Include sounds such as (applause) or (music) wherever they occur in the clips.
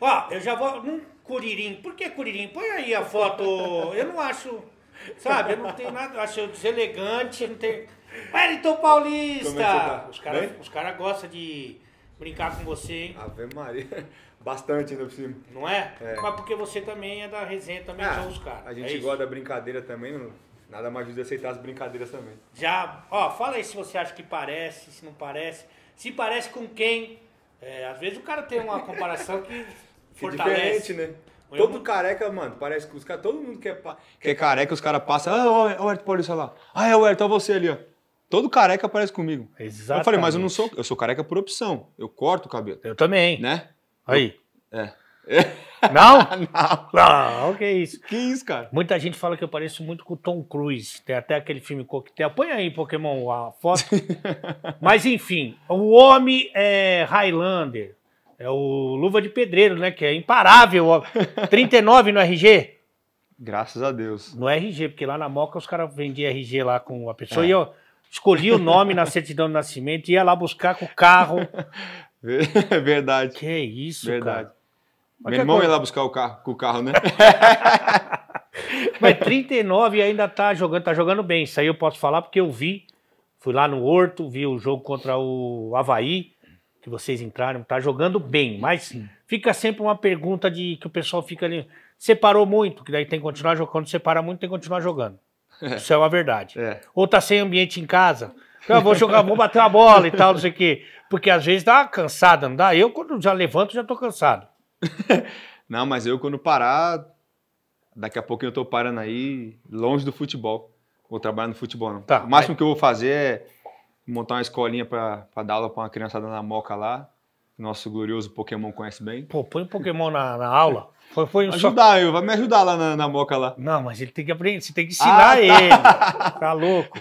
Ó, eu já vou. Num curirim. Por que curirim? Põe aí a foto. Eu não acho. Sabe, eu não tenho nada. Acho eu deselegante, não tem, Wellington Paulista! Os é caras tá? os cara gostam de brincar com você, hein? Ave Maria. (laughs) Bastante ainda né, por cima. Não é? é? Mas porque você também é da resenha, também ah, os caras. A gente é gosta da brincadeira também, não, nada mais de aceitar as brincadeiras também. Já, ó, fala aí se você acha que parece, se não parece. Se parece com quem. É, às vezes o cara tem uma comparação que fortalece. né? Eu todo não... careca, mano, parece que os caras, todo mundo quer quer pa... que é careca, os caras passam, ah, olha o Herto Paulista lá, ah, é o Herto, é você ali, ó. Todo careca parece comigo. Exato. Eu falei, mas eu não sou, eu sou careca por opção, eu corto o cabelo. Eu também. Né? Aí. Eu... é. (laughs) Não? não? Não, ah, que é isso. Que isso, cara? Muita gente fala que eu pareço muito com o Tom Cruise. Tem até aquele filme Coquetel. Põe aí, Pokémon, a foto. (laughs) Mas, enfim, o homem é Highlander. É o Luva de Pedreiro, né? Que é imparável. 39 (laughs) no RG? Graças a Deus. No RG, porque lá na Moca os caras vendiam RG lá com a pessoa é. e eu escolhi o nome na certidão de nascimento, e ia lá buscar com o carro. (laughs) É Verdade. Que isso, Verdade. cara. Meu irmão ia lá buscar o carro, com o carro, né? (laughs) Mas 39 ainda tá jogando, tá jogando bem. Isso aí eu posso falar porque eu vi. Fui lá no Horto, vi o jogo contra o Havaí que vocês entraram, tá jogando bem, mas Sim. fica sempre uma pergunta de que o pessoal fica ali. Separou muito, que daí tem que continuar jogando. Quando separa muito, tem que continuar jogando. É. Isso é uma verdade. É. Ou tá sem ambiente em casa. Ah, eu vou jogar, vou bater uma bola e tal, não sei o quê. Porque às vezes dá uma cansada, não dá? Eu, quando já levanto, já tô cansado. (laughs) não, mas eu, quando parar, daqui a pouco eu tô parando aí, longe do futebol. Vou trabalhar no futebol, não. Tá, o máximo que eu vou fazer é montar uma escolinha para dar aula para uma criançada na moca lá. Nosso glorioso Pokémon conhece bem. Pô, põe o Pokémon na, na aula. Foi, foi um ajudar, só... vai me ajudar lá na, na, moca lá. Não, mas ele tem que aprender, você tem que ah, ensinar ah, tá. ele. (laughs) Tá louco.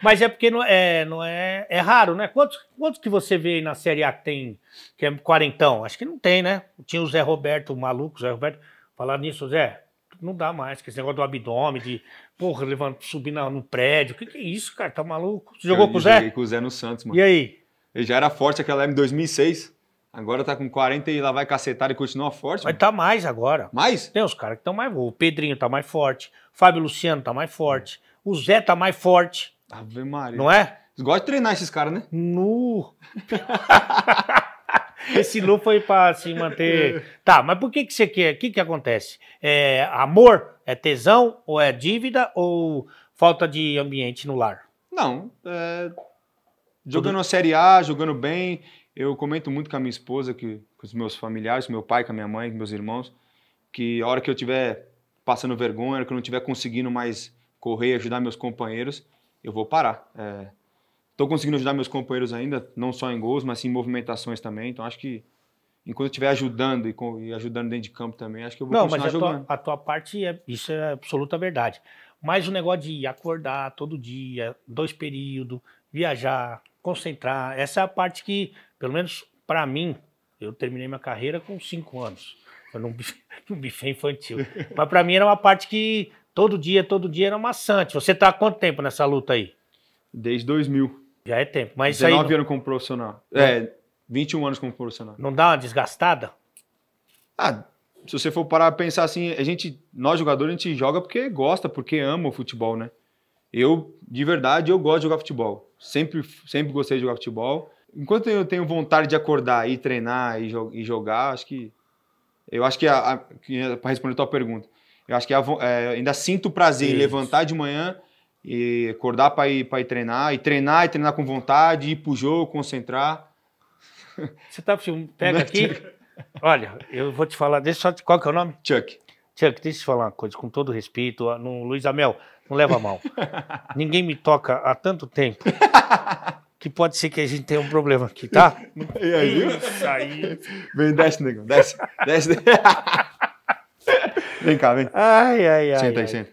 Mas é porque não é, não é, é raro, né? Quantos, quantos que você vê aí na Série A que tem, que é quarentão? Acho que não tem, né? Tinha o Zé Roberto, o maluco, o Zé Roberto. Falar nisso, Zé, não dá mais. Esse negócio do abdômen, de porra, levando, subir na, no prédio. O que, que é isso, cara? Tá maluco? Você jogou eu, com o Zé? Joguei com o Zé no Santos, mano. E aí? Ele já era forte aquela m em 2006. Agora tá com 40 e lá vai cacetar e continua forte. Mas mano. tá mais agora. Mais? Tem os caras que estão mais. O Pedrinho tá mais forte. O Fábio Luciano tá mais forte. O Zé tá mais forte. Ave Maria. Não é? Eles gostam de treinar esses caras, né? Nu. (laughs) Esse Lu foi para se assim, manter. É. Tá, mas por que, que você quer? O que, que acontece? É amor? É tesão? Ou é dívida? Ou falta de ambiente no lar? Não. É... Jogando a Série A, jogando bem. Eu comento muito com a minha esposa, que, com os meus familiares, com meu pai, com a minha mãe, com meus irmãos, que a hora que eu tiver passando vergonha, que eu não tiver conseguindo mais correr, ajudar meus companheiros, eu vou parar. É Estou conseguindo ajudar meus companheiros ainda, não só em gols, mas sim em movimentações também. Então acho que enquanto eu estiver ajudando e, e, ajudando dentro de campo também, acho que eu vou não, continuar mas a jogando. Tua, a tua parte, é, isso é absoluta verdade. Mas o negócio de acordar todo dia, dois períodos, viajar, concentrar, essa é a parte que, pelo menos para mim, eu terminei minha carreira com cinco anos. Foi num, um bife infantil. mas para mim era uma parte que todo dia, todo dia era maçante. Você tá há quanto tempo nessa luta aí? Desde 2000. Já é tempo. Mas 19 não... anos como profissional. É. é, 21 anos como profissional. Não dá uma desgastada? Ah, se você for parar a pensar assim, a gente, nós jogadores, a gente joga porque gosta, porque ama o futebol, né? Eu, de verdade, eu gosto de jogar futebol. Sempre, sempre gostei de jogar futebol. Enquanto eu tenho vontade de acordar e treinar e, jo e jogar, acho que. Eu acho que, a, a para responder a tua pergunta, eu acho que é a, é, ainda sinto prazer em levantar de manhã e acordar para ir, pra ir treinar, e treinar e treinar com vontade, ir pro jogo, concentrar. (laughs) Você tá, pega é aqui. Olha, eu vou te falar, deixa só, qual que é o nome? Chuck. Chuck, deixa eu te falar uma coisa, com todo respeito, no Luiz Amel, não leva a mal. (laughs) Ninguém me toca há tanto tempo (laughs) que pode ser que a gente tenha um problema aqui, tá? E aí? Isso aí. Vem, desce, negão, desce, desce. vem cá, vem. Ai, ai, ai. Senta aí, ai. senta.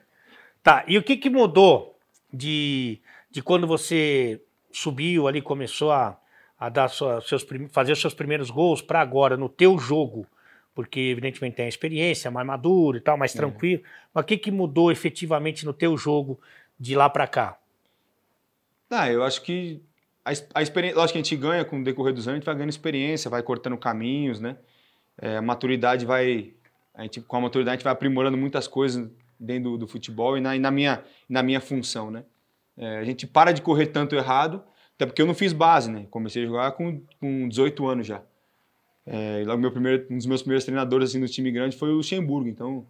Tá, e o que que mudou de, de quando você subiu ali, começou a, a dar sua, seus, fazer os seus primeiros gols para agora, no teu jogo? Porque, evidentemente, tem a experiência, mais maduro e tal, mais é. tranquilo. É. Mas o que, que mudou efetivamente no teu jogo de lá para cá? Ah, eu acho que a, a experiência, lógico que a gente ganha com o decorrer dos anos, a gente vai ganhando experiência, vai cortando caminhos, né? É, a maturidade vai, a gente, com a maturidade a gente vai aprimorando muitas coisas dentro do, do futebol e na, e na, minha, na minha função, né? É, a gente para de correr tanto errado, até porque eu não fiz base, né? Comecei a jogar com, com 18 anos já. É, logo meu primeiro, um dos meus primeiros treinadores assim, no time grande foi o Luxemburgo, então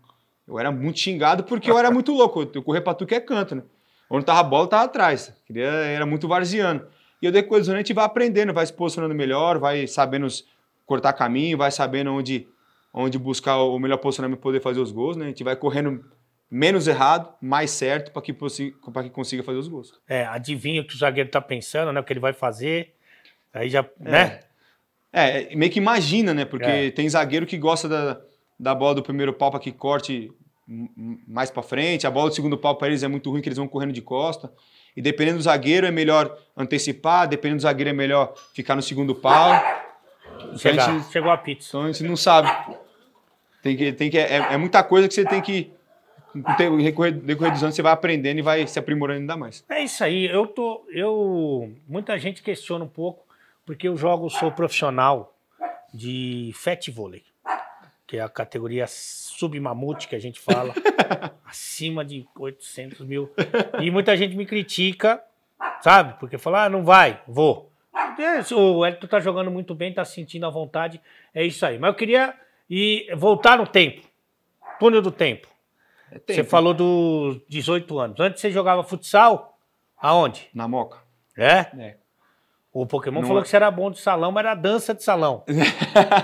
eu era muito xingado porque eu era muito (laughs) louco, eu corria para tu que é canto, né? Onde tava a bola, tava atrás, queria, era muito varziano. E eu dei a gente vai aprendendo, vai se posicionando melhor, vai sabendo cortar caminho, vai sabendo onde, onde buscar o melhor posicionamento para poder fazer os gols, né? A gente vai correndo menos errado, mais certo, para que, que consiga fazer os gols. É, adivinha o que o zagueiro está pensando, né? O que ele vai fazer. Aí já. É. né? É, meio que imagina, né? Porque é. tem zagueiro que gosta da, da bola do primeiro pau para que corte mais para frente, a bola do segundo pau para eles é muito ruim, que eles vão correndo de costa. E dependendo do zagueiro, é melhor antecipar, dependendo do zagueiro, é melhor ficar no segundo pau. Chegar. Então, a gente, Chegou a pizza. Então a gente não sabe. Tem que, tem que, é, é muita coisa que você tem que no decorrer, decorrer dos anos você vai aprendendo e vai se aprimorando ainda mais. É isso aí. Eu tô. Eu. Muita gente questiona um pouco, porque eu jogo, sou profissional de fat vôlei, que é a categoria submamute que a gente fala, (laughs) acima de 800 mil. E muita gente me critica, sabe? Porque fala, ah, não vai, vou. É o Elton tá jogando muito bem, tá sentindo à vontade, é isso aí. Mas eu queria e voltar no tempo, túnel do tempo. É você falou né? dos 18 anos. Antes você jogava futsal? Aonde? Na Moca. É? É. O Pokémon falou é. que você era bom de salão, mas era dança de salão. (laughs)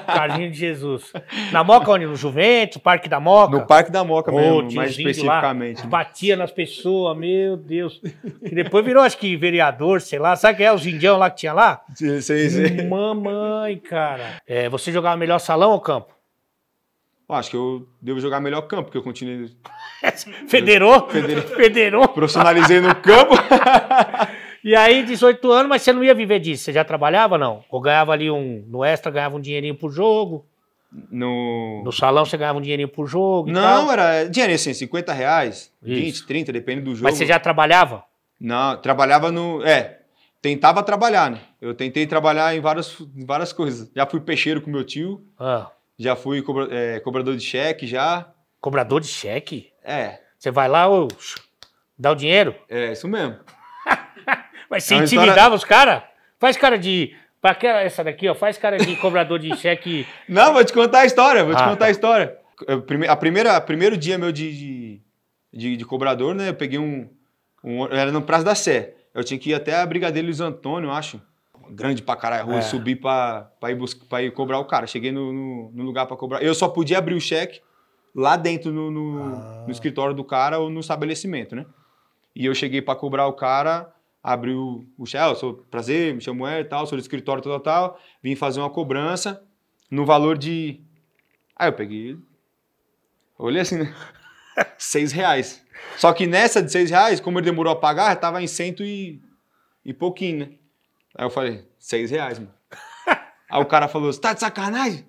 Carlinho de Jesus. Na Moca, onde? No Juventus, Parque da Moca? No Parque da Moca oh, mesmo, mais especificamente. Lá, né? batia nas pessoas, meu Deus. E depois virou, acho que, vereador, sei lá. Sabe quem é os indião lá que tinha lá? Sim. sim. Mamãe, cara. É, você jogava melhor salão ou campo? Eu acho que eu devo jogar melhor campo, porque eu continuei. (laughs) Federou? Federei. Federou. Profissionalizei no campo. (laughs) e aí, 18 anos, mas você não ia viver disso? Você já trabalhava, não? Ou ganhava ali um. No extra, ganhava um dinheirinho por jogo? No... no salão você ganhava um dinheirinho por jogo? Não, tal? era dinheirinho assim, 50 reais, Isso. 20, 30, depende do jogo. Mas você já trabalhava? Não, trabalhava no. É, tentava trabalhar, né? Eu tentei trabalhar em várias, várias coisas. Já fui peixeiro com meu tio. Ah. Já fui é, cobrador de cheque, já. Cobrador de cheque? É. Você vai lá, ou dá o dinheiro? É, isso mesmo. (laughs) Mas se é intimidava história... os caras? Faz cara de. Pra que essa daqui, ó? Faz cara de cobrador de cheque. (laughs) Não, vou te contar a história, vou ah, te contar tá. a história. a primeira, a primeiro dia meu de, de, de, de cobrador, né? Eu peguei um, um, Era no Praça da Sé. Eu tinha que ir até a Brigadeiro Luiz Antônio, acho grande pra caralho, a rua, é. subi pra, pra, ir buscar, pra ir cobrar o cara. Cheguei no, no, no lugar pra cobrar. Eu só podia abrir o cheque lá dentro no, no, ah. no escritório do cara ou no estabelecimento, né? E eu cheguei pra cobrar o cara, abri o, o cheque, ah, sou prazer, me chamo é tal, sou do escritório tal, tal, vim fazer uma cobrança no valor de... Aí eu peguei, olhei assim, né? (laughs) seis reais. Só que nessa de seis reais, como ele demorou a pagar, tava em cento e, e pouquinho, né? Aí eu falei, seis reais, mano. (laughs) Aí o cara falou, você tá de sacanagem?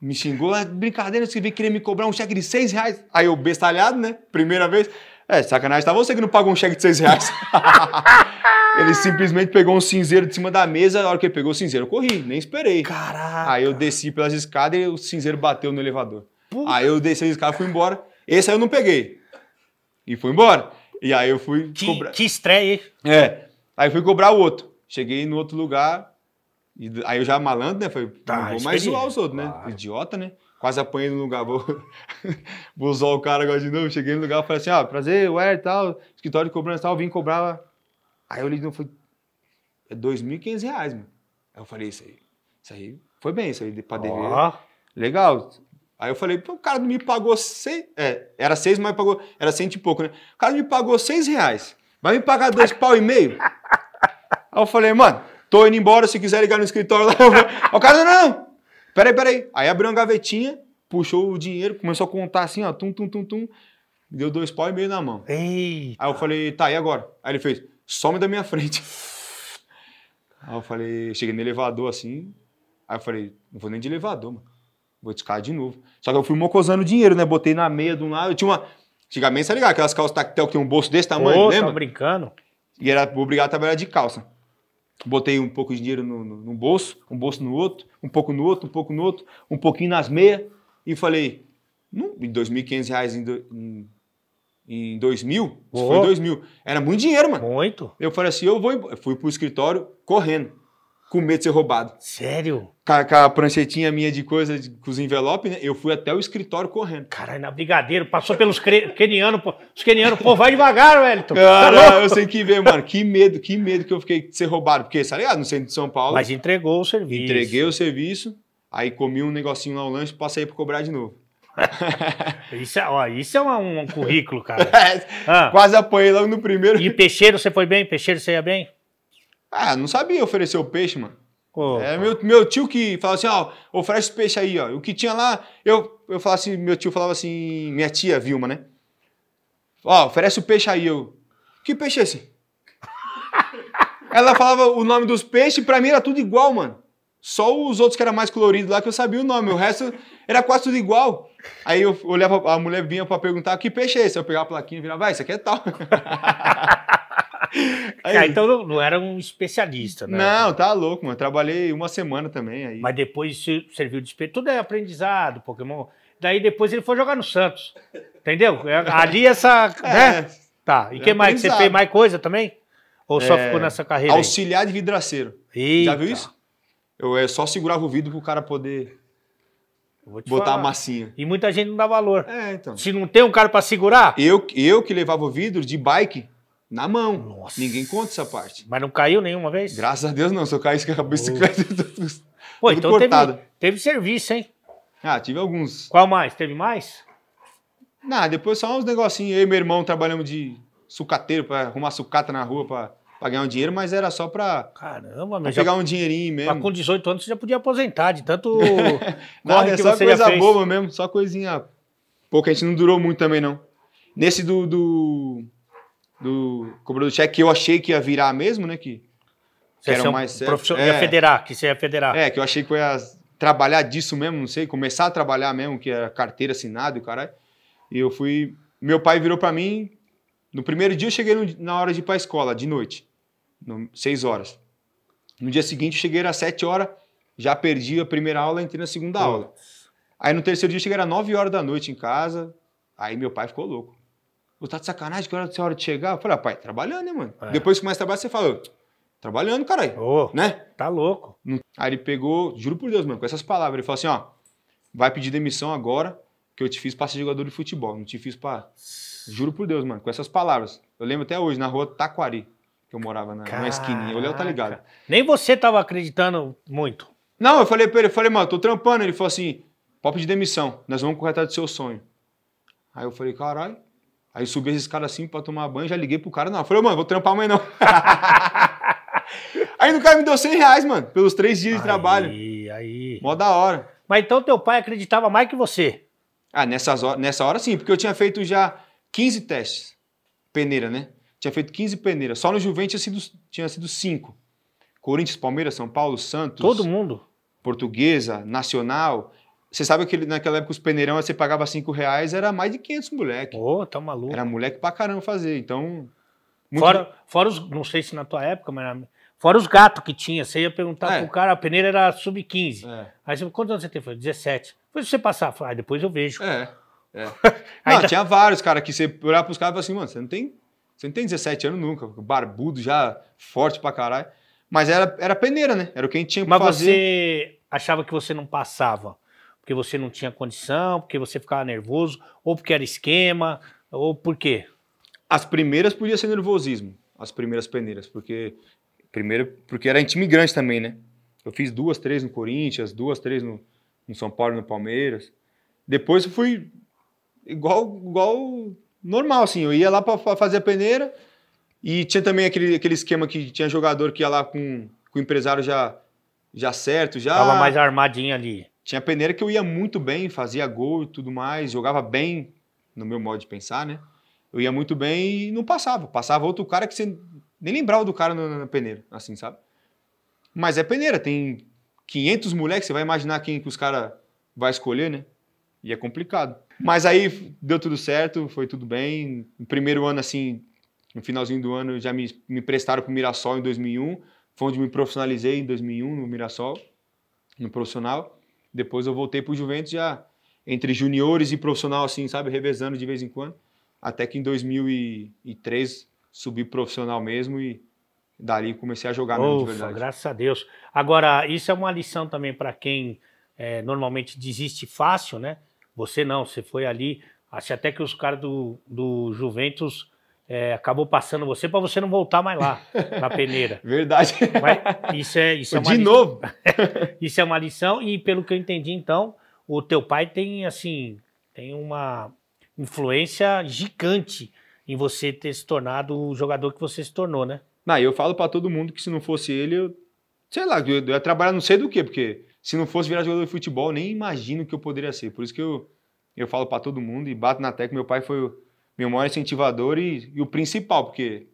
Me xingou, é brincadeira, você veio querer me cobrar um cheque de seis reais. Aí eu, bestalhado, né? Primeira vez. É, sacanagem, tá você que não pagou um cheque de seis reais. (laughs) ele simplesmente pegou um cinzeiro de cima da mesa, na hora que ele pegou o cinzeiro, eu corri, nem esperei. Caraca! Aí eu desci pelas escadas e o cinzeiro bateu no elevador. Puta. Aí eu desci as escadas e fui embora. Esse aí eu não peguei. E fui embora. E aí eu fui que, cobrar. Que estreia, hein? É. Aí eu fui cobrar o outro. Cheguei no outro lugar, e aí eu já malandro, né? Falei, tá, vou mais zoar os outros, né? claro. né? Idiota, né? Quase apanhei no lugar, vou, (laughs) vou zoar o cara agora de novo. Cheguei no lugar, falei assim, ah, prazer, ué, tal, escritório de cobrança, tal, vim cobrar. Aí eu olhei de novo, falei, é R$ reais, mano. Aí eu falei, isso aí, isso aí foi bem, isso aí pra dever. Oh. Legal. Aí eu falei, o cara me pagou seis. É, era seis, mas pagou. Era cento e pouco, né? O cara me pagou seis reais. Vai me pagar dois (laughs) pau e meio? Aí eu falei, mano, tô indo embora, se quiser ligar no escritório lá, eu o cara, não, peraí, peraí. Aí abriu uma gavetinha, puxou o dinheiro, começou a contar assim, ó, tum, tum, tum, tum. Deu dois pau e meio na mão. Eita. Aí eu falei, tá, e agora? Aí ele fez, some da minha frente. Aí eu falei, cheguei no elevador assim. Aí eu falei, não vou nem de elevador, mano. Vou descar de novo. Só que eu fui mocosando dinheiro, né? Botei na meia de um lado. Eu tinha uma. Antigamente, você tá ligado? Aquelas calças tactel que tem um bolso desse tamanho, Pô, tá lembra? Tá brincando. E era obrigado a trabalhar de calça botei um pouco de dinheiro no, no, no, bolso, um bolso no outro, um pouco no outro, um pouco no outro, um pouquinho nas meias, e falei, não, em 2.500 reais em, em, em 2000, oh. foi 2000, era muito dinheiro, mano. Muito. Eu falei assim, eu vou, eu fui pro escritório correndo com medo de ser roubado. Sério? Com a, com a pranchetinha minha de coisa, de, com os envelopes, né? Eu fui até o escritório correndo. Caralho, na Brigadeiro, passou pelos quenianos, pô. Os quenianos, pô, vai devagar, Wellington. Tá cara, tá eu sei que ver, mano. Que medo, que medo que eu fiquei de ser roubado. Porque, sabe, tá no centro de São Paulo. Mas entregou o serviço. Entreguei o serviço, aí comi um negocinho lá, o lanche, passei pra cobrar de novo. (laughs) isso, é, ó, isso é um, um currículo, cara. (laughs) É, ah. Quase apanhei logo no primeiro. E peixeiro, você foi bem? Peixeiro, você ia bem? Ah, não sabia oferecer o peixe, mano. Oh, meu, meu tio que falava assim, ó, oferece o peixe aí, ó. O que tinha lá, eu, eu falava assim, meu tio falava assim, minha tia Vilma, né? Ó, oferece o peixe aí, eu. Que peixe é esse? Ela falava o nome dos peixes, pra mim era tudo igual, mano. Só os outros que eram mais coloridos lá que eu sabia o nome, o resto era quase tudo igual. Aí eu olhava, a mulher vinha pra perguntar, que peixe é esse? Eu pegava a plaquinha e virava, vai, ah, isso aqui é tal. (laughs) Aí, ah, então não, era um especialista, né? Não, tá louco, mano. Trabalhei uma semana também aí. Mas depois serviu de espelho. Tudo é aprendizado, Pokémon. Daí depois ele foi jogar no Santos. Entendeu? É, ali essa. (laughs) É. Né? tá. E é que mais? Você fez mais coisa também? Ou só é, ficou nessa carreira? Auxiliar aí? de vidraceiro. Eita. Já viu isso? Eu, é só segurava o vidro pro cara poder botar falar. a massinha. E muita gente não dá valor. É, então. Se não tem um cara para segurar. Eu, eu que levava o vidro de bike na mão. Nossa. Ninguém conta essa parte. Mas não caiu nenhuma vez? Graças a Deus não, se eu caísse com a bicicleta oh. tudo, Pô, então cortado. Teve, teve serviço, hein? Ah, tive alguns. Qual mais? Teve mais? Não, depois só uns negocinhos. Eu e meu irmão trabalhamos de sucateiro para arrumar sucata na rua para ganhar um dinheiro, mas era só para. Caramba, pra pegar já, um dinheirinho mesmo. Mas com 18 anos você já podia aposentar de tanto. (laughs) Não é só coisa boba mesmo, só coisinha que A gente não durou muito também, não. Nesse do, do, do cobrador de cheque, que eu achei que ia virar mesmo, né? Que, que era é mais certo. Profissional, é, ia federar, que você ia federar. É, que eu achei que eu ia trabalhar disso mesmo, não sei, começar a trabalhar mesmo, que era carteira assinada e caralho. E eu fui. Meu pai virou para mim. No primeiro dia eu cheguei no, na hora de ir pra escola, de noite, no, seis horas. No dia seguinte eu cheguei às sete horas, já perdi a primeira aula, entrei na segunda aula. Aí no terceiro dia eu cheguei às nove horas da noite em casa, aí meu pai ficou louco. Pô, tá de sacanagem, que hora você é hora de chegar? Eu falei, rapaz, ah, trabalhando, hein, mano? É. Depois que começa a trabalhar, você fala, trabalhando, caralho. Oh, né? Tá louco. Aí ele pegou, juro por Deus, mano, com essas palavras, ele falou assim, ó, vai pedir demissão agora, que eu te fiz pra ser jogador de futebol, não te fiz pra... Juro por Deus, mano, com essas palavras. Eu lembro até hoje, na rua Taquari, que eu morava na, na esquininha. O Léo tá ligado. Nem você tava acreditando muito. Não, eu falei pra ele, eu falei, mano, tô trampando. Ele falou assim, pode pedir demissão, nós vamos corretar do seu sonho. Aí eu falei, caralho. Aí subi as escadas assim pra tomar banho, já liguei pro cara, não. falei, mano, vou trampar amanhã não. (laughs) aí no cara me deu 100 reais, mano, pelos três dias aí, de trabalho. Aí, aí. Mó da hora. Mas então teu pai acreditava mais que você? Ah, nessas nessa hora sim, porque eu tinha feito já 15 testes. Peneira, né? Tinha feito 15 peneiras. Só no Juventus tinha sido, tinha sido 5. Corinthians, Palmeiras, São Paulo, Santos. Todo mundo. Portuguesa, Nacional. Você sabe que naquela época os peneirão, você pagava 5 reais, era mais de 500 moleque. Pô, oh, tá maluco. Era moleque pra caramba fazer, então... Muito... Fora, fora os, não sei se na tua época, mas fora os gatos que tinha, você ia perguntar é. pro cara, a peneira era sub-15. É. Aí você, quantos anos você tem? Foi 17. Depois você passar, ah, depois eu vejo. É, é. (laughs) não, tinha vários, cara, que você olhava pros caras e falava assim, mano, você não tem, você não tem 17 anos nunca, barbudo já, forte pra caralho. Mas era, era peneira, né? Era o que a gente tinha pra mas fazer. Mas você achava que você não passava porque você não tinha condição, porque você ficava nervoso, ou porque era esquema, ou por quê? As primeiras podia ser nervosismo, as primeiras peneiras, porque primeiro porque era em time grande também, né? Eu fiz duas, três no Corinthians, duas, três no, no São Paulo, no Palmeiras. Depois eu fui igual igual normal assim, eu ia lá para fazer a peneira e tinha também aquele, aquele esquema que tinha jogador que ia lá com, com o empresário já já certo, já Tava mais armadinho ali. Tinha peneira que eu ia muito bem, fazia gol e tudo mais, jogava bem, no meu modo de pensar, né? Eu ia muito bem e não passava. Passava outro cara que você nem lembrava do cara na, na peneira, assim, sabe? Mas é peneira, tem 500 moleques, você vai imaginar quem que os caras vai escolher, né? E é complicado. Mas aí deu tudo certo, foi tudo bem. No primeiro ano, assim, no finalzinho do ano, já me, me emprestaram para o Mirassol em 2001. Foi onde me profissionalizei em 2001, no Mirassol, no profissional. Depois eu voltei para o Juventus já entre juniores e profissional, assim, sabe? Revezando de vez em quando. Até que em 2003 subi profissional mesmo e dali comecei a jogar Ufa, de verdade. Graças a Deus. Agora, isso é uma lição também para quem é, normalmente desiste fácil, né? Você não, você foi ali. Acho até que os caras do, do Juventus é, acabou passando você para você não voltar mais lá (laughs) na peneira. Verdade. Mas isso é, isso é uma De lição. novo. (laughs) isso é uma lição e pelo que eu entendi, então, o teu pai tem assim tem uma influência gigante em você ter se tornado o jogador que você se tornou, né? Não, eu falo para todo mundo que se não fosse ele, eu, sei lá, eu ia trabalhar não sei do que, porque se não fosse virar jogador de futebol, nem imagino que eu poderia ser. Por isso que eu, eu falo para todo mundo e bato na tecla, meu pai foi meu maior incentivador e, e o principal, porque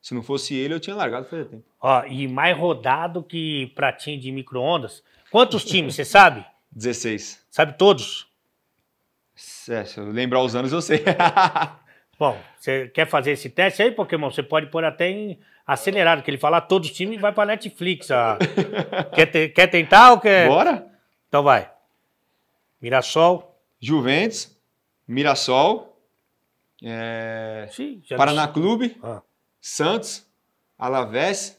se não fosse ele, eu tinha largado faz tempo. Ó, e mais rodado que pratinho de micro-ondas. Quantos times, você sabe? 16. (laughs) Sabe todos? É, se eu lembrar os anos, eu sei. (laughs) Bom, você quer fazer esse teste aí, Pokémon? Você pode pôr até em acelerado, que ele falar todos os times e vai pra Netflix. Ah. (laughs) quer, te... quer tentar ou quer. Bora? Então vai. Mirassol. Juventus. Mirassol é, Sim, Paraná Clube, ah. Santos, Alavés,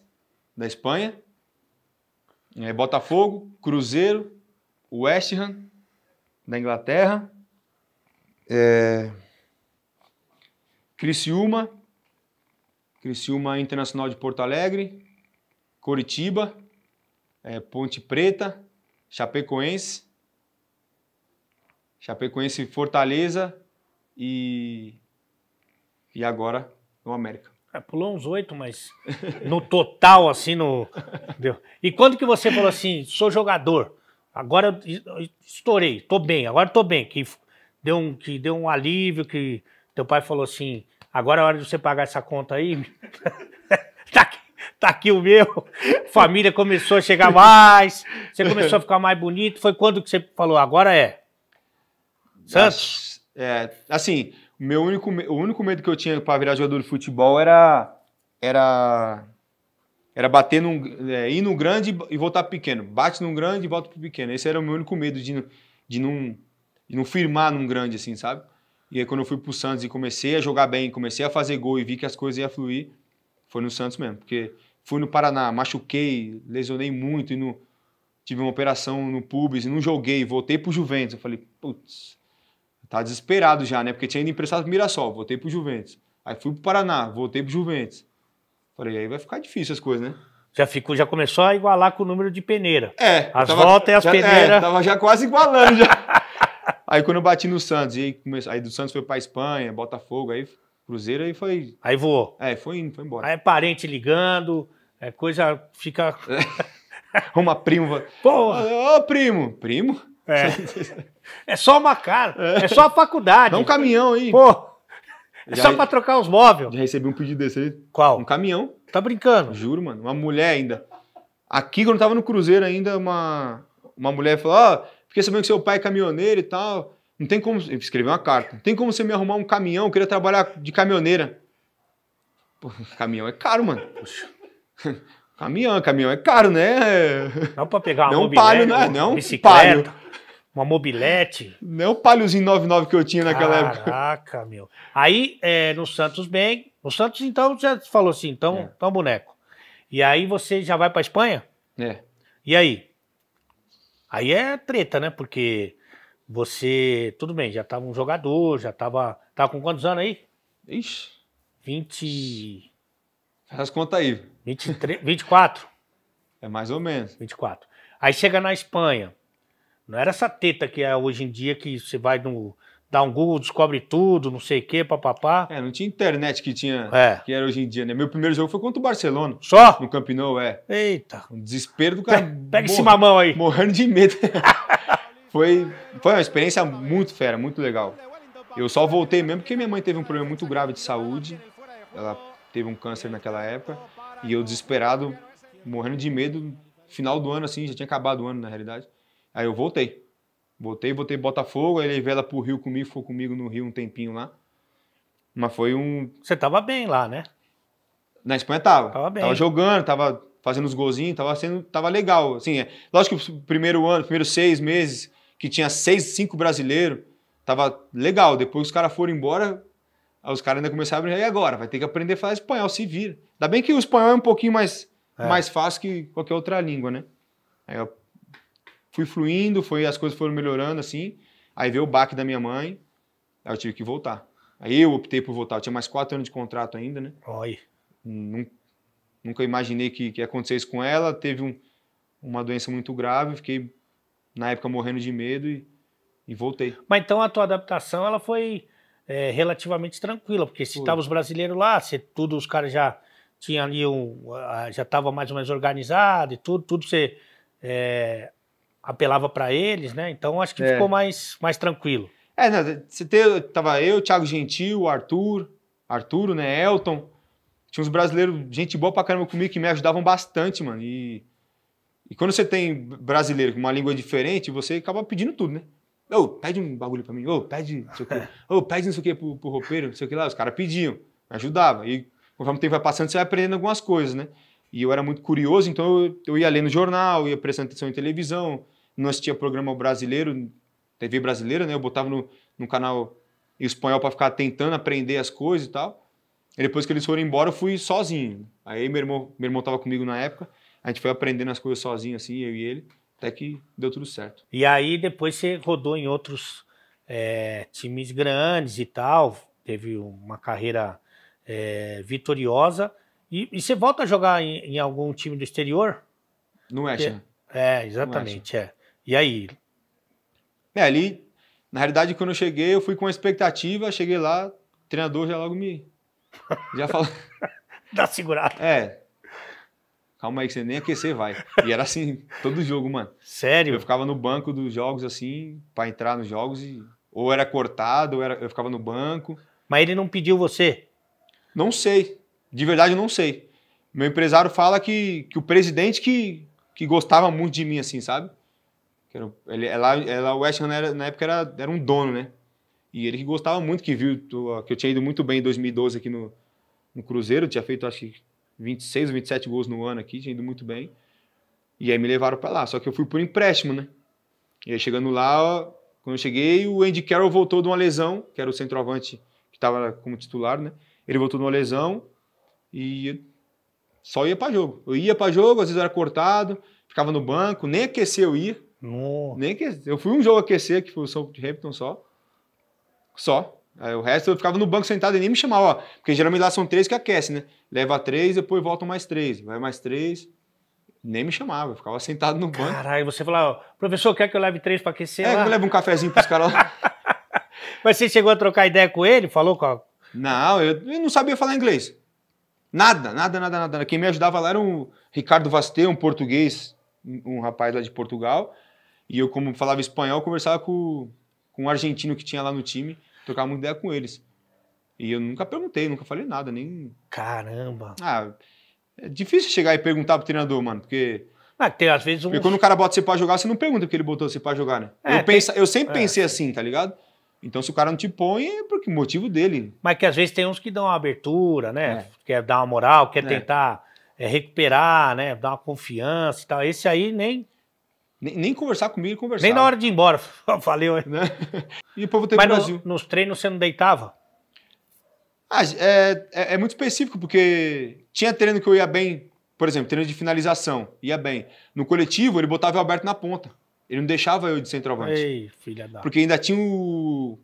da Espanha, é, Botafogo, Cruzeiro, West Ham, da Inglaterra, é, Criciúma, Criciúma Internacional de Porto Alegre, Coritiba, é, Ponte Preta, Chapecoense, Chapecoense Fortaleza e e agora no América. É, pulou uns oito, mas no total, assim, no. Deu. E quando que você falou assim, sou jogador, agora eu estourei, tô bem, agora tô bem, que deu um, que deu um alívio, que teu pai falou assim, agora é hora de você pagar essa conta aí. (laughs) tá aqui tá aqui o meu. Família começou a chegar mais, você começou a ficar mais bonito. Foi quando que você falou, agora é? Santos? É, assim, meu único, o único medo que eu tinha para virar jogador de futebol era era era bater num é, ir num grande e voltar pequeno. Bate num grande e volta pro pequeno. Esse era o meu único medo de de não de não firmar num grande assim, sabe? E aí quando eu fui pro Santos e comecei a jogar bem, comecei a fazer gol e vi que as coisas iam fluir, foi no Santos mesmo, porque fui no Paraná, machuquei, lesionei muito e no tive uma operação no pubis, e não joguei, voltei pro Juventus. Eu falei, putz, Tá desesperado já, né? Porque tinha ido emprestado pro Mirassol, voltei pro Juventus. Aí fui pro Paraná, voltei pro Juventus. Falei, aí vai ficar difícil as coisas, né? Já, ficou, já começou a igualar com o número de peneira. É. As tava, voltas e as peneiras. É, tava já quase igualando já. (laughs) aí quando eu bati no Santos, aí, comece... aí do Santos foi pra Espanha, Botafogo, aí Cruzeiro, aí foi. Aí voou. É, foi indo, foi embora. Aí é parente ligando, é coisa. fica. É. (laughs) Uma prima. Pô! Ô, oh, primo! Primo? É. (laughs) É só uma cara, é, é só a faculdade. Dá é um caminhão aí. Pô, é já, só pra trocar os móveis. Já recebi um pedido desse aí. Qual? Um caminhão. Tá brincando? Juro, mano. Uma mulher ainda. Aqui, quando eu tava no Cruzeiro ainda, uma, uma mulher falou: Ó, oh, ah, fiquei sabendo que seu pai é caminhoneiro e tal. Não tem como. Escreveu uma carta. Não tem como você me arrumar um caminhão, eu queria trabalhar de caminhoneira. Pô, caminhão é caro, mano. Poxa. (laughs) Caminhão, caminhão é caro, né? Não pra pegar uma não mobilete, palho, né? Não, bicicleta. Palho. Uma mobilete. Não né, o palhozinho 99 que eu tinha naquela Caraca, época. Caraca, meu. Aí, é, no Santos bem. O Santos, então, já falou assim, então, é. então boneco. E aí você já vai pra Espanha? É. E aí? Aí é treta, né? Porque você, tudo bem, já tava um jogador, já tava... Tava com quantos anos aí? Ixi. 20... Faz conta aí. 23, 24. É mais ou menos. 24. Aí chega na Espanha. Não era essa teta que é hoje em dia que você vai no dá um Google, descobre tudo, não sei o quê, papapá. É, não tinha internet que tinha, é. que era hoje em dia, né? Meu primeiro jogo foi contra o Barcelona. Só? No Campinão, é. Eita. Um desespero do cara. Pega, pega esse mamão aí. Morrendo de medo. (laughs) foi, foi uma experiência muito fera, muito legal. Eu só voltei mesmo porque minha mãe teve um problema muito grave de saúde. Ela teve um câncer naquela época. E eu desesperado, morrendo de medo, final do ano assim, já tinha acabado o ano na realidade. Aí eu voltei. Voltei, voltei Botafogo, aí ele veio lá pro Rio comigo, foi comigo no Rio um tempinho lá. Mas foi um. Você tava bem lá, né? Na Espanha tava. Tava bem. Tava jogando, tava fazendo os golzinhos, tava sendo. tava legal. Assim, é. Lógico que o primeiro ano, primeiros seis meses, que tinha seis, cinco brasileiros, tava legal. Depois os caras foram embora, os caras ainda começaram a brincar, e agora? Vai ter que aprender a falar espanhol, se vira. Ainda bem que o espanhol é um pouquinho mais, é. mais fácil que qualquer outra língua, né? Aí eu fui fluindo, foi as coisas foram melhorando assim. Aí veio o baque da minha mãe, aí eu tive que voltar. Aí eu optei por voltar. Eu tinha mais quatro anos de contrato ainda, né? Oi. Nunca, nunca imaginei que, que com ela. Teve um, uma doença muito grave, fiquei na época morrendo de medo e, e voltei. Mas então a tua adaptação ela foi é, relativamente tranquila, porque se estavam os brasileiros lá, se tudo os caras já tinham ali um, já estava mais ou menos organizado e tudo, tudo você é, apelava para eles, né? Então acho que é. ficou mais, mais tranquilo. É, né? Você teve, tava eu, Thiago Gentil, Arthur, Arturo, né? Elton. Tinha uns brasileiros, gente boa pra caramba comigo, que me ajudavam bastante, mano. E, e quando você tem brasileiro com uma língua diferente, você acaba pedindo tudo, né? Ô, oh, pede um bagulho pra mim, ô, oh, pede não sei o quê, (laughs) ô, oh, pede não sei o quê pro, pro roupeiro, não sei o que lá. Os caras pediam, me ajudavam. E conforme o tempo vai passando, você vai aprendendo algumas coisas, né? E eu era muito curioso, então eu, eu ia lendo jornal, ia prestando atenção em televisão, não assistia programa brasileiro, TV brasileira, né? Eu botava no, no canal espanhol para ficar tentando aprender as coisas e tal. E depois que eles foram embora, eu fui sozinho. Aí meu irmão, meu irmão tava comigo na época, a gente foi aprendendo as coisas sozinho, assim, eu e ele, até que deu tudo certo. E aí depois você rodou em outros é, times grandes e tal, teve uma carreira é, vitoriosa. E, e, você volta a jogar em, em algum time do exterior? No West, é, né? É, exatamente, é. E aí? É, ali, na realidade, quando eu cheguei, eu fui com expectativa, cheguei lá, o treinador já logo me. Já (laughs) falou. Dá segurada. É. Calma aí, que você nem aquecer vai. E era assim, todo jogo, mano. Sério? Eu ficava no banco dos jogos, assim, para entrar nos jogos, e ou era cortado, ou era... eu ficava no banco. Mas ele não pediu você? Não sei. De verdade, eu não sei. Meu empresário fala que, que o presidente que, que gostava muito de mim, assim, sabe? Que era, ele, ela, é ela, é o West Ham né, era, na época era, era um dono, né? E ele que gostava muito, que viu que eu tinha ido muito bem em 2012 aqui no, no Cruzeiro, tinha feito acho que 26 ou 27 gols no ano aqui, tinha ido muito bem. E aí me levaram para lá, só que eu fui por empréstimo, né? E aí chegando lá, quando eu cheguei, o Andy Carroll voltou de uma lesão, que era o centroavante que estava como titular, né? Ele voltou de uma lesão e só ia para jogo. Eu ia para jogo, às vezes era cortado, ficava no banco, nem aqueceu eu ia, nossa. Nem que eu fui um jogo aquecer que foi o Southampton só. Só. Aí o resto eu ficava no banco sentado e nem me chamava, ó. Porque geralmente lá são três que aquece, né? Leva três, depois voltam mais três, vai mais três. Nem me chamava, eu ficava sentado no banco. Caralho, você falava, professor, quer que eu leve três pra aquecer? É, lá? eu levo um cafezinho pros caras lá. (laughs) Mas você chegou a trocar ideia com ele? Falou qual Não, eu, eu não sabia falar inglês. Nada, nada, nada, nada. Quem me ajudava lá era um Ricardo Vaste, um português, um rapaz lá de Portugal. E eu, como falava espanhol, conversava com, com um argentino que tinha lá no time, trocava muita ideia com eles. E eu nunca perguntei, nunca falei nada, nem. Caramba! Ah, é difícil chegar e perguntar pro treinador, mano, porque. Ah, tem às vezes um. Porque quando o cara bota você pra jogar, você não pergunta porque ele botou você pra jogar, né? É, eu, tem... eu sempre é. pensei assim, tá ligado? Então, se o cara não te põe, é que motivo dele. Mas que às vezes tem uns que dão uma abertura, né? É. Quer dar uma moral, quer é. tentar é, recuperar, né? Dar uma confiança e tal. Esse aí nem nem, nem conversar comigo, conversar. Nem na hora de ir embora, (laughs) valeu. Né? E o povo Mas no, nos treinos você não deitava? Ah, é, é, é, muito específico, porque tinha treino que eu ia bem, por exemplo, treino de finalização, ia bem. No coletivo, ele botava o Alberto na ponta. Ele não deixava eu de centroavante. Ei, filha da... Porque ainda tinha o...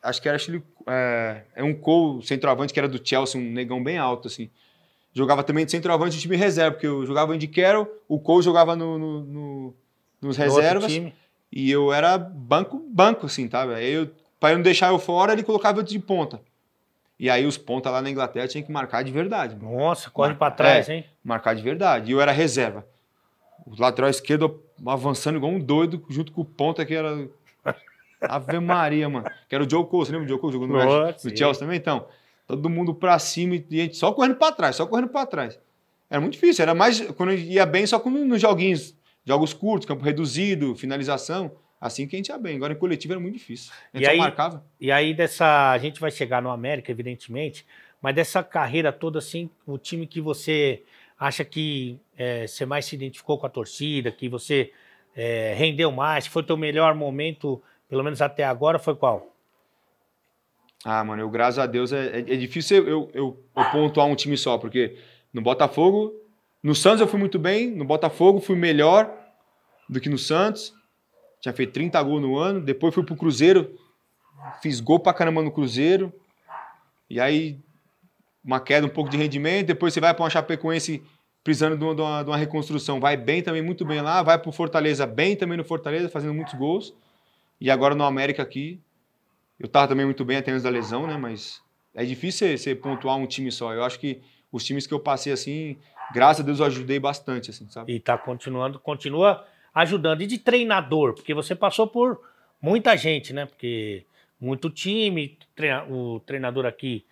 Acho que era é, é um Cole, centroavante, que era do Chelsea, um negão bem alto, assim jogava também de centroavante de time reserva, porque eu jogava de Carroll, o Cole jogava no, no, no nos reservas. E eu era banco, banco, assim, tá? Aí eu, pra eu não deixar eu fora, ele colocava eu de ponta. E aí os pontas lá na Inglaterra tinham que marcar de verdade. Mano. Nossa, corre para pra trás, é, hein? Marcar de verdade. E eu era reserva. O lateral esquerdo avançando igual um doido, junto com o ponta que era. (laughs) Ave Maria, mano. Que era o Joe Cole, você lembra o Joe Cole? Jogou no, Nossa, no Chelsea também, então todo mundo para cima e a gente só correndo para trás, só correndo para trás. Era muito difícil, era mais quando ia bem só com nos joguinhos, jogos curtos, campo reduzido, finalização, assim que a gente ia bem. Agora em coletivo era muito difícil. A gente e aí, marcava. E aí dessa, a gente vai chegar no América, evidentemente, mas dessa carreira toda assim, o time que você acha que é, você mais se identificou com a torcida, que você é, rendeu mais, que foi o teu melhor momento, pelo menos até agora, foi qual? Ah, mano, eu, graças a Deus, é, é, é difícil eu, eu, eu pontuar um time só, porque no Botafogo, no Santos eu fui muito bem, no Botafogo fui melhor do que no Santos, tinha feito 30 gols no ano, depois fui pro Cruzeiro, fiz gol pra caramba no Cruzeiro, e aí uma queda um pouco de rendimento, depois você vai pra uma Chapecoense precisando de uma, de uma, reconstrução, vai bem também, muito bem lá, vai pro Fortaleza, bem também no Fortaleza, fazendo muitos gols, e agora no América aqui, eu estava também muito bem até antes da lesão, né? Mas é difícil você pontuar um time só. Eu acho que os times que eu passei assim, graças a Deus eu ajudei bastante, assim, sabe? E tá continuando, continua ajudando. E de treinador, porque você passou por muita gente, né? Porque muito time, treina, o treinador aqui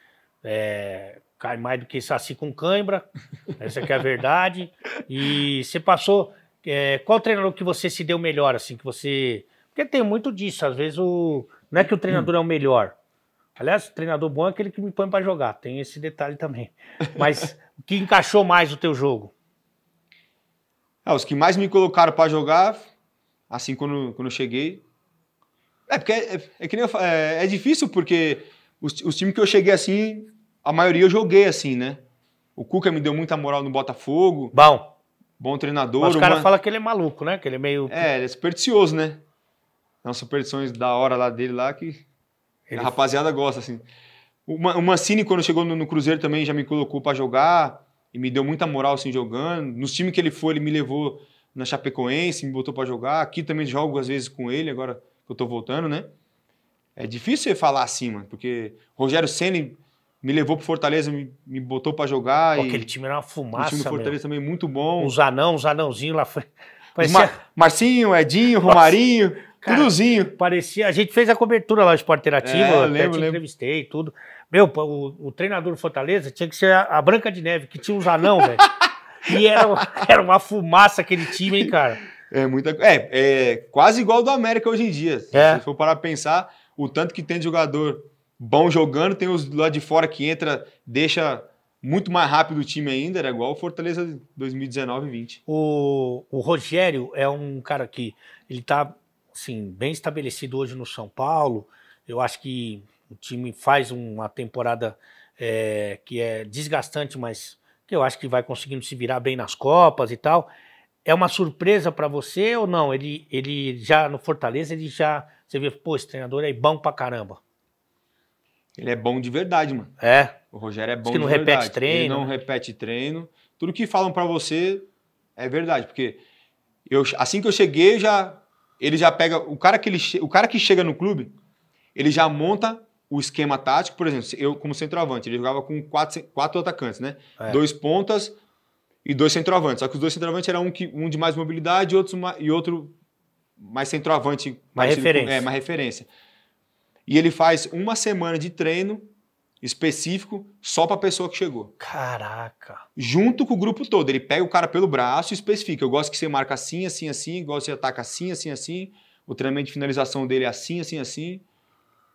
é, cai mais do que saci com cãibra, (laughs) essa que é a verdade. E você passou, é, qual treinador que você se deu melhor, assim, que você... Porque tem muito disso, às vezes o não é que o treinador hum. é o melhor. Aliás, o treinador bom é aquele que me põe para jogar. Tem esse detalhe também. Mas (laughs) o que encaixou mais o teu jogo? É, os que mais me colocaram para jogar, assim, quando, quando eu cheguei. É porque é, é, é que eu, é, é, difícil, porque os, os times que eu cheguei assim, a maioria eu joguei assim, né? O Cuca me deu muita moral no Botafogo. Bom. Bom treinador. Mas o cara uma... que ele é maluco, né? Que ele é meio. É, ele é supersticioso, né? umas superstições da hora lá dele lá que Ele... a rapaziada gosta, assim. Uma, Mancini quando chegou no, no Cruzeiro também, já me colocou para jogar e me deu muita moral assim jogando. Nos times que ele foi, ele me levou na Chapecoense, me botou para jogar. Aqui também jogo às vezes com ele, agora que eu tô voltando, né? É difícil você falar assim, mano, porque Rogério Ceni me levou pro Fortaleza, me, me botou para jogar. Pô, e... Aquele time era uma fumaça. O time do Fortaleza mesmo. também é muito bom. Os anão, os anãozinhos lá frente. Parecia... Mar... Marcinho, Edinho, Romarinho. Nossa. Cara, Tudozinho. Parecia. A gente fez a cobertura lá de Esporte Interativo, é, eu até lembro, te lembro. entrevistei tudo. Meu, o, o, treinador do Fortaleza tinha que ser a, a Branca de Neve, que tinha uns anão, velho. E era, era uma fumaça aquele time, hein, cara? É, muita, é, é quase igual do América hoje em dia. Se é. for parar pra pensar, o tanto que tem de jogador bom jogando, tem os lá de fora que entra, deixa muito mais rápido o time ainda, era igual o Fortaleza 2019 20. O, o Rogério é um cara que ele tá assim, bem estabelecido hoje no São Paulo. Eu acho que o time faz uma temporada é, que é desgastante, mas que eu acho que vai conseguindo se virar bem nas Copas e tal. É uma surpresa para você ou não? Ele, ele já no Fortaleza, ele já. Você vê, pô, esse treinador é bom pra caramba. Ele é bom de verdade, mano. É. O Rogério é bom que não de repete verdade. treino. Ele não né? repete treino. Tudo que falam para você é verdade, porque eu, assim que eu cheguei, eu já ele já pega o cara que ele o cara que chega no clube, ele já monta o esquema tático, por exemplo, eu como centroavante, ele jogava com quatro, quatro atacantes, né? É. Dois pontas e dois centroavantes. Só que os dois centroavantes eram um, que, um de mais mobilidade e outro, e outro mais centroavante. Mais referência. Com, é, mais referência. E ele faz uma semana de treino específico só para a pessoa que chegou. Caraca. Junto com o grupo todo. Ele pega o cara pelo braço e especifica. Eu gosto que você marca assim, assim, assim. Gosto que você ataca assim, assim, assim. O treinamento de finalização dele é assim, assim, assim.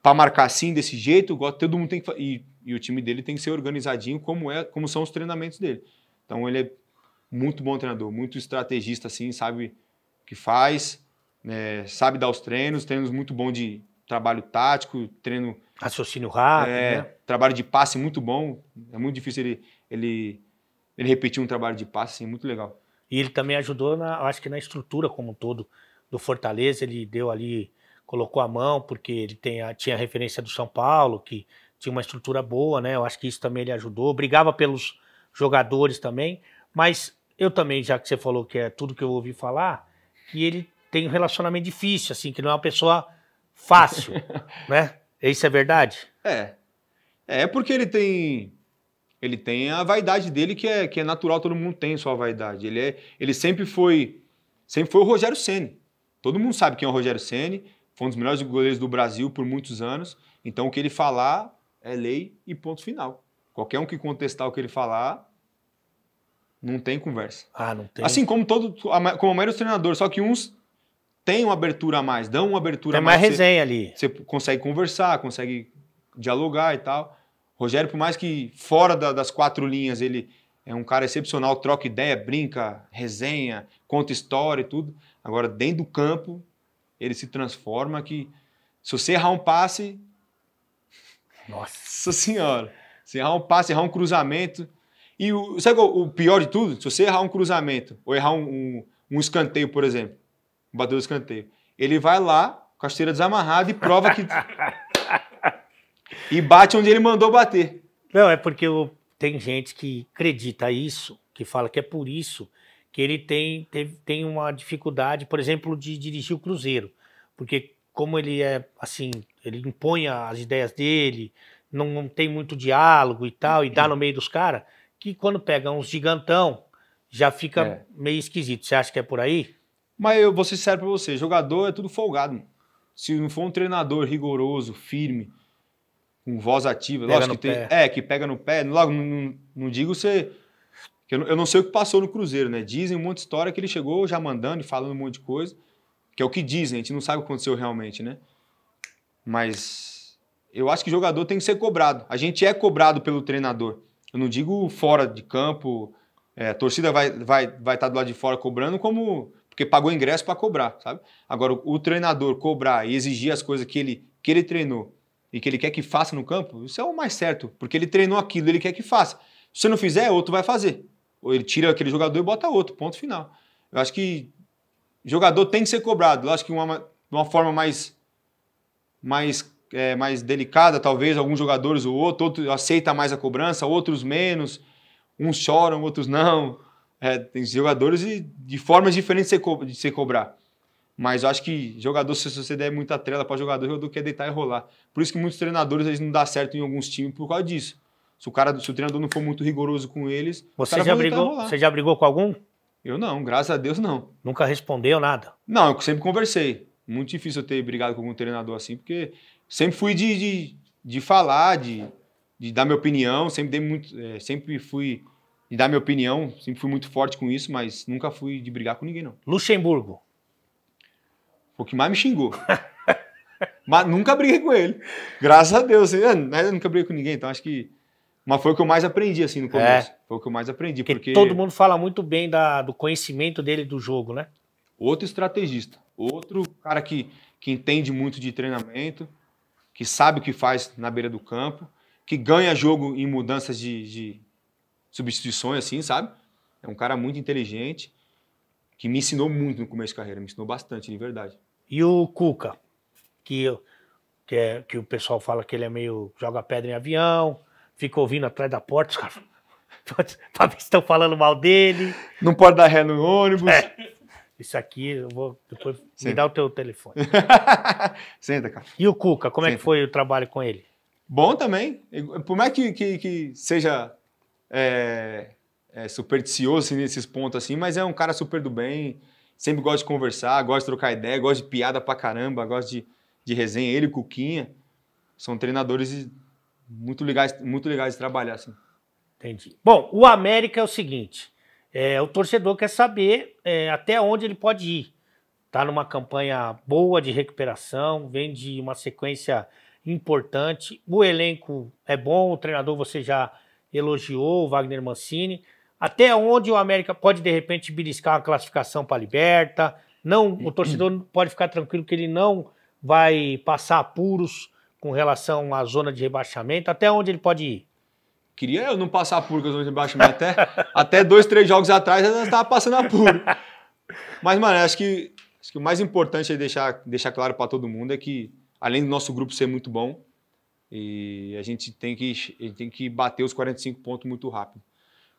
Para marcar assim, desse jeito, gosto, todo mundo tem que... E, e o time dele tem que ser organizadinho como, é, como são os treinamentos dele. Então ele é muito bom treinador, muito estrategista, assim, sabe o que faz, né? sabe dar os treinos, treinos muito bom de trabalho tático, treino Raciocínio rápido, é, né? Trabalho de passe muito bom. É muito difícil ele, ele, ele repetir um trabalho de passe, assim, é muito legal. E ele também ajudou, na, acho que na estrutura como um todo do Fortaleza. Ele deu ali, colocou a mão, porque ele tem a, tinha a referência do São Paulo, que tinha uma estrutura boa, né? Eu acho que isso também ele ajudou. Brigava pelos jogadores também. Mas eu também, já que você falou que é tudo que eu ouvi falar, que ele tem um relacionamento difícil, assim, que não é uma pessoa fácil, (laughs) né? Isso é verdade? É. É porque ele tem ele tem a vaidade dele que é, que é natural, todo mundo tem sua vaidade. Ele, é, ele sempre foi sempre foi o Rogério Ceni. Todo mundo sabe quem é o Rogério Ceni, foi um dos melhores goleiros do Brasil por muitos anos. Então o que ele falar é lei e ponto final. Qualquer um que contestar o que ele falar não tem conversa. Ah, não tem. Assim como todo como a maioria dos treinadores, só que uns tem uma abertura a mais, dão uma abertura a mais. É mais resenha você, ali. Você consegue conversar, consegue dialogar e tal. Rogério, por mais que fora da, das quatro linhas ele é um cara excepcional, troca ideia, brinca, resenha, conta história e tudo. Agora, dentro do campo, ele se transforma que se você errar um passe... Nossa Senhora! Se errar um passe, errar um cruzamento... E o, sabe o, o pior de tudo? Se você errar um cruzamento ou errar um, um, um escanteio, por exemplo, bateu o escanteio. Ele vai lá, com a esteira desamarrada, e prova que. (laughs) e bate onde ele mandou bater. Não, é porque eu... tem gente que acredita isso, que fala que é por isso que ele tem, tem uma dificuldade, por exemplo, de dirigir o Cruzeiro. Porque como ele é assim, ele impõe as ideias dele, não, não tem muito diálogo e tal, e dá no meio dos caras, que quando pega uns gigantão, já fica é. meio esquisito. Você acha que é por aí? Mas eu vou ser sério pra você, jogador é tudo folgado. Se não for um treinador rigoroso, firme, com voz ativa, pega lógico que pé. É, que pega no pé. Logo, não, não, não digo você. Eu não, eu não sei o que passou no Cruzeiro, né? Dizem um monte de história que ele chegou já mandando e falando um monte de coisa. Que é o que dizem, a gente não sabe o que aconteceu realmente, né? Mas eu acho que jogador tem que ser cobrado. A gente é cobrado pelo treinador. Eu não digo fora de campo, é, a torcida vai estar vai, vai tá do lado de fora cobrando, como porque pagou ingresso para cobrar, sabe? Agora, o, treinador cobrar e exigir as coisas que ele, que ele treinou e que ele quer que faça no campo, isso é o mais certo, porque ele treinou aquilo, ele quer que faça. Se você não fizer, outro vai fazer. Ou ele tira aquele jogador e bota outro, ponto final. Eu acho que jogador tem que ser cobrado. Eu acho que uma, de uma forma mais, mais, é, mais delicada, talvez, alguns jogadores ou outro, outro aceita mais a cobrança, outros menos. Uns choram, outros não é, tem jogadores de, de formas diferentes de você, de cobrar. Mas eu acho que jogador, se você der muita trela para jogador, o jogador quer deitar e rolar. Por isso que muitos treinadores eles não dá certo em alguns times por causa disso. Se o, cara, se o treinador não for muito rigoroso com eles. Você, já brigou, você já brigou com algum? Eu não, graças a Deus não. Nunca respondeu nada? Não, eu sempre conversei. Muito difícil eu ter brigado com algum treinador assim, porque sempre fui de, de, de falar, de, de dar minha opinião, sempre, dei muito, é, sempre fui de dar minha opinião. Sempre fui muito forte com isso, mas nunca fui de brigar com ninguém, não. Luxemburgo. Foi o que mais me xingou. (laughs) mas nunca briguei com ele. Graças a Deus. Eu nunca briguei com ninguém, então acho que. Mas foi o que eu mais aprendi, assim, no começo. É. Foi o que eu mais aprendi. Porque, porque... todo mundo fala muito bem da, do conhecimento dele do jogo, né? Outro estrategista. Outro cara que, que entende muito de treinamento, que sabe o que faz na beira do campo, que ganha jogo em mudanças de, de substituições, assim, sabe? É um cara muito inteligente, que me ensinou muito no começo de carreira, me ensinou bastante, de verdade. E o Cuca, que, que, é, que o pessoal fala que ele é meio. joga pedra em avião, fica ouvindo atrás da porta, os caras. (laughs) Pra ver se estão falando mal dele. Não pode dar ré no ônibus. É. Isso aqui, eu vou depois Senta. me dá o teu telefone. (laughs) Senta, cara. E o Cuca, como Senta. é que foi o trabalho com ele? Bom também. Por mais que, que, que seja é, é supersticioso assim, nesses pontos assim, mas é um cara super do bem, sempre gosta de conversar, gosta de trocar ideia, gosta de piada pra caramba, gosta de, de resenha. Ele e o Cuquinha são treinadores muito legais, muito legais de trabalhar assim. Entendi. Bom, o América é o seguinte: é, o torcedor quer saber é, até onde ele pode ir. Está numa campanha boa de recuperação, vem de uma sequência importante. O elenco é bom, o treinador você já elogiou o Wagner Mancini. Até onde o América pode, de repente, beliscar uma classificação para a Liberta? Não, o torcedor (clears throat) pode ficar tranquilo que ele não vai passar apuros com relação à zona de rebaixamento. Até onde ele pode ir? Queria eu não passar apuros com a zona de rebaixamento. Até, até dois, três jogos atrás eu estava passando apuro. Mas, mano, acho que, acho que o mais importante é deixar, deixar claro para todo mundo é que, além do nosso grupo ser muito bom, e a gente tem que, tem que bater os 45 pontos muito rápido.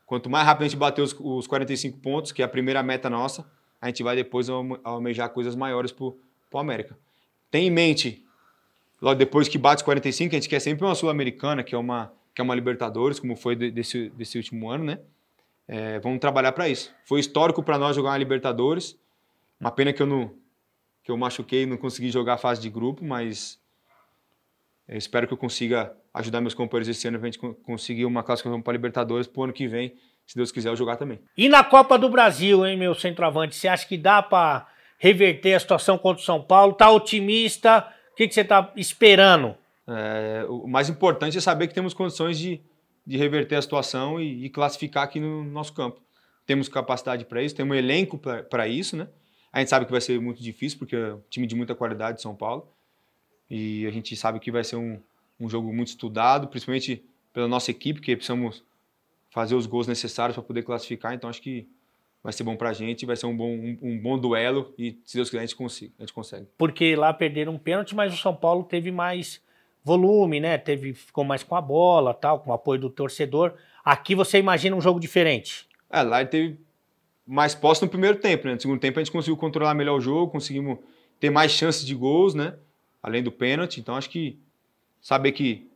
Quanto mais rápido a gente bater os, os 45 pontos, que é a primeira meta nossa, a gente vai depois almejar coisas maiores para o América. Tem em mente, logo depois que bate os 45, a gente quer sempre uma Sul-Americana, que, é uma, que é uma Libertadores, como foi desse, desse último ano, né? É, vamos trabalhar para isso. Foi histórico para nós jogar uma Libertadores. Uma pena que eu não que eu machuquei e não consegui jogar a fase de grupo, mas eu espero que eu consiga ajudar meus companheiros esse ano, a gente conseguir uma classificação para Libertadores para o ano que vem, se Deus quiser, eu jogar também. E na Copa do Brasil, hein, meu centroavante? Você acha que dá para reverter a situação contra o São Paulo? Tá otimista? O que, que você tá esperando? É, o mais importante é saber que temos condições de, de reverter a situação e, e classificar aqui no nosso campo. Temos capacidade para isso, temos um elenco para isso, né? A gente sabe que vai ser muito difícil, porque é um time de muita qualidade de São Paulo. E a gente sabe que vai ser um, um jogo muito estudado, principalmente pela nossa equipe, que precisamos fazer os gols necessários para poder classificar. Então acho que vai ser bom para a gente, vai ser um bom, um, um, bom duelo e se Deus quiser a gente, consiga, a gente consegue. Porque lá perderam um pênalti, mas o São Paulo teve mais volume, né? Teve, ficou mais com a bola, tal, com o apoio do torcedor. Aqui você imagina um jogo diferente? É, lá ele teve mais posse no primeiro tempo, né? No segundo tempo a gente conseguiu controlar melhor o jogo, conseguimos ter mais chances de gols, né? além do pênalti. Então acho que saber que,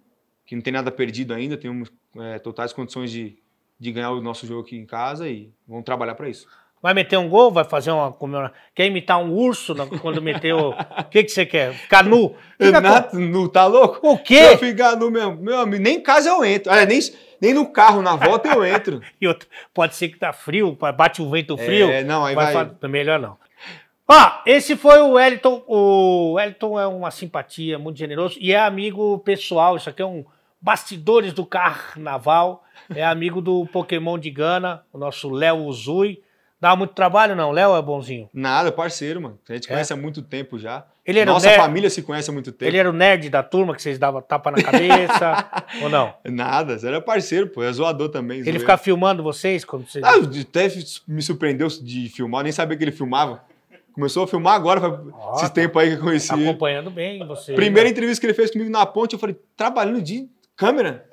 que não tem nada perdido ainda, temos é, totais condições de, de ganhar o nosso jogo aqui em casa e vamos trabalhar para isso. Vai meter um gol? Vai fazer uma. Quer imitar um urso quando meteu. O (laughs) que, que você quer? Ficar nu? Fica nu, tá louco? O quê? Se eu ficar nu mesmo. Meu amigo, nem em casa eu entro. Olha, é, nem, nem no carro, na volta eu (laughs) entro. e outro, pode ser que tá frio, bate um vento frio. É, não, aí vai. vai... Melhor não. Ó, ah, esse foi o Wellington. O Wellington é uma simpatia, muito generoso e é amigo pessoal. Isso aqui é um bastidores do carnaval. É amigo do Pokémon de Gana, o nosso Léo Uzui. Dá muito trabalho, não? Léo é bonzinho? Nada, parceiro, mano. A gente é. conhece há muito tempo já. Ele era Nossa família se conhece há muito tempo. Ele era o nerd da turma que vocês davam tapa na cabeça, (laughs) ou não? Nada, era parceiro, pô. É zoador também. Ele zoeiro. ficava filmando vocês quando vocês. Ah, até me surpreendeu de filmar, nem sabia que ele filmava. Começou a filmar agora, faz esses tá tempo aí que eu conheci. Tá acompanhando bem você. Primeira né? entrevista que ele fez comigo na ponte, eu falei, trabalhando de câmera?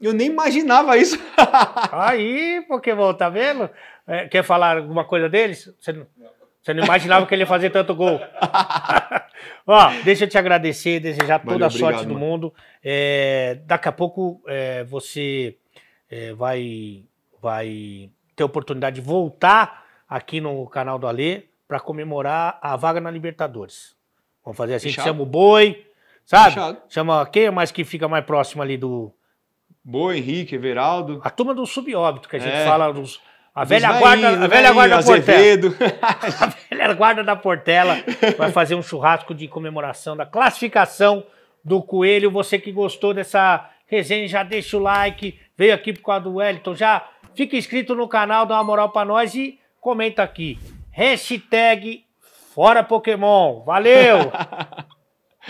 Eu nem imaginava isso. (laughs) aí, Pokémon, tá vendo? É, quer falar alguma coisa deles? Você não, você não imaginava que ele ia fazer tanto gol. (laughs) Ó, deixa eu te agradecer, desejar toda Valeu, a sorte obrigado, do mundo. É, daqui a pouco é, você é, vai, vai ter a oportunidade de voltar aqui no canal do Alê para comemorar a vaga na Libertadores. Vamos fazer assim, chama o Boi, sabe? Fechado. Chama quem é mais que fica mais próximo ali do... Boi, Henrique, Everaldo. A turma do subóbito, que a gente é. fala dos... A velha, Ismael, guarda, a velha guarda da Portela. (laughs) a velha guarda da Portela vai fazer um churrasco de comemoração da classificação do Coelho. Você que gostou dessa resenha, já deixa o like. Veio aqui por causa do Wellington. Já fica inscrito no canal, dá uma moral pra nós e comenta aqui. Hashtag Fora Pokémon. Valeu! (laughs)